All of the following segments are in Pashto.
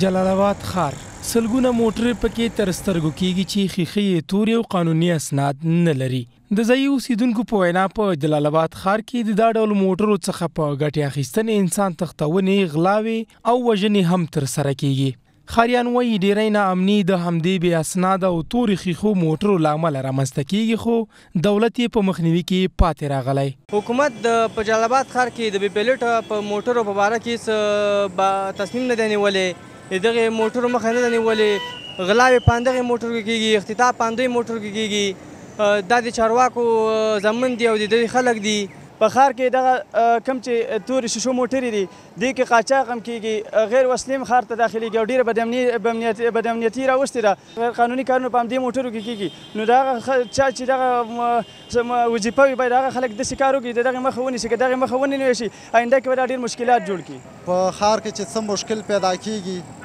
جلال آباد ښار سلګونه موټر پکې تر سترګو کېږي چې خېخي توري او قانوني اسناد نه لري د ځای اوسیدونکو په وینا په جلال آباد ښار کې د دا ډول موټرو څخه په ګټه اخیستنې انسان تختونې غلاوي او وژنې هم تر سره کیږي خاریان وایي ډیری نه امني د همدې بې اسناد او توري خېخو موټرو لامل رامنځته کیږي خو دولت یې په مخنیوي کې پاتې راغلی حکومت د جلال آباد ښار کې د بې پیلټ په موټرو په اړه کې تصمیم نه دی نیولی دغه موټر مخه نه نیولې غلاوې پاندغه موټر کې کیږي اختطاف پاندې موټر کې کیږي دا د چارواکو زمون دی او د خلک دی په خار کې دغه کم چې تور شیشو موټر دي د کې قاچاق هم کیږي غیر وسلیم خار ته داخلي ګو ډیره بدامنیتی بدامنیتی راوستي ده غیر قانوني کارونه په دې موټرو کې کیږي نو دا چا چې دغه وظیفه وي باید هغه خلک د سکارو کې دغه مخونی سي دغه مخونی نه شي آینده کې ډیر مشکلات جوړ کی په خار کې چې څه مشکل پیدا کیږي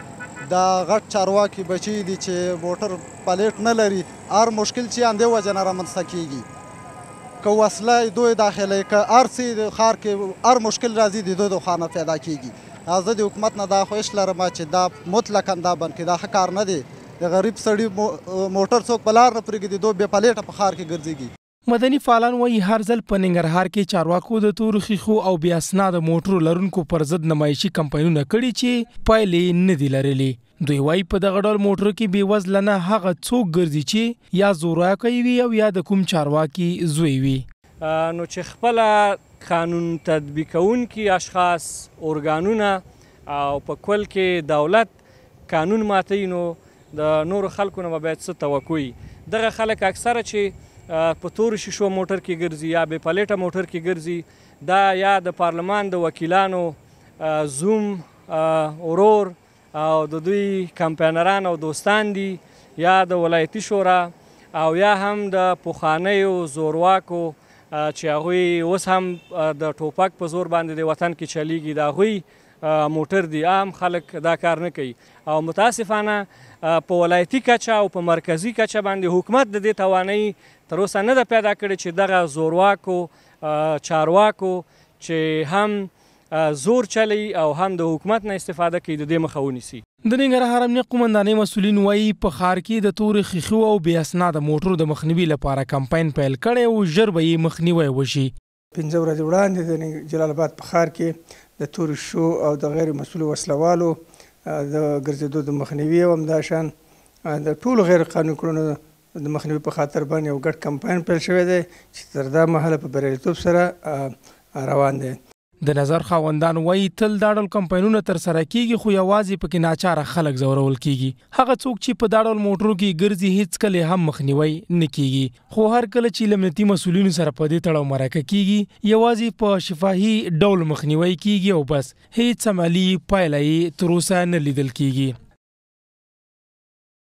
دا غټ چارواکي بچي دي چې موټر پلیټ نه لري هر مشکل چې اندې وجه نه رامنځته کیږي که وسله دوی داخله که ارسی خار کې هر مشکل راځي د دوی د خانه پیدا کیږي ازه د حکومت نه دا خوښ لرم چې دا مطلقاً دا بند کې دا حکار نه دی د غریب سړی موټر څوک بلار نه پرېږدي دوی به پلیټه په خار کې ګرځيږي مدني فعالان وایي هر ځل په ننګرهار کې چارواکو د تور خيخو او بیا اسناد موټرو لرونکو پر ضد نمایشي کمپاینونه کړي چې پایلې نه دی لرلي دوی وایي په دغه ډول موټرو کې بې وزله نه هغه څوک ګرځي چې یا زورواکي وي او یا د کوم چارواکي زوی وي نو چې خپل قانون تطبیقونکي اشخاص اورګانونه او په کل کې دولت قانون ماتینو د نورو خلکو نه باید څه توقع دغه خلک اکثره چې په تور شیشو موټر کې ګرځي یا به پلیټه موټر کې ګرځي دا یا د پارلمان د وکیلانو زوم اورور او د دوی کمپاینران او دوستان دي یا د ولایتي شورا او یا هم د پوخانیو زورواکو چې هغوی اوس هم د ټوپک په زور باندې د وطن کې چلیږي د هغوی موټر دی عام خلک دا کار نه کوي او متاسفانه په ولایتي کچه او په مرکزی کچه باندې حکومت د دې توانایي تر اوسه نه ده پیدا کړې چې دغه زورواکو چارواکو چې هم زور چلی او هم د حکومت نه استفاده کوي د دې مخه ونیسي د ننګرهار امنیه قومندانۍ مسولین وایي په خار کې د تور خيخو او بیا اسناد موټرو د مخنیوي لپاره کمپاین پیل کړي او ژر به یې مخنیوي وشي پنځه ورځې وړاندې د جلال آباد په ښار کې د تورې شو او د غیر مسؤلو وسلوالو د ګرځېدو د مخنیوي او همداشان د ټولو غیر قانوني کړنو د مخنیوي په خاطر باندې یو ګډ کمپاین پیل شوی دی چې تر دا مهاله په بریالیتوب سره روان دی د نظر خاوندان وایي تل داړل کمپاینونه تر سره کیږي خو یوازې پکې ناچاره خلک زورول کیږي هغه څوک چې په داړل موټرو کې ګرځي هیڅ کله هم مخنیوي نه کیږي خو هر کله چې لمنتي مسولینو سره په دې تړاو مرکه کیږي یوازې په شفاهي ډول مخنیوي کیږي او بس هیڅ عملی پایلې تر اوسه نه لیدل کیږي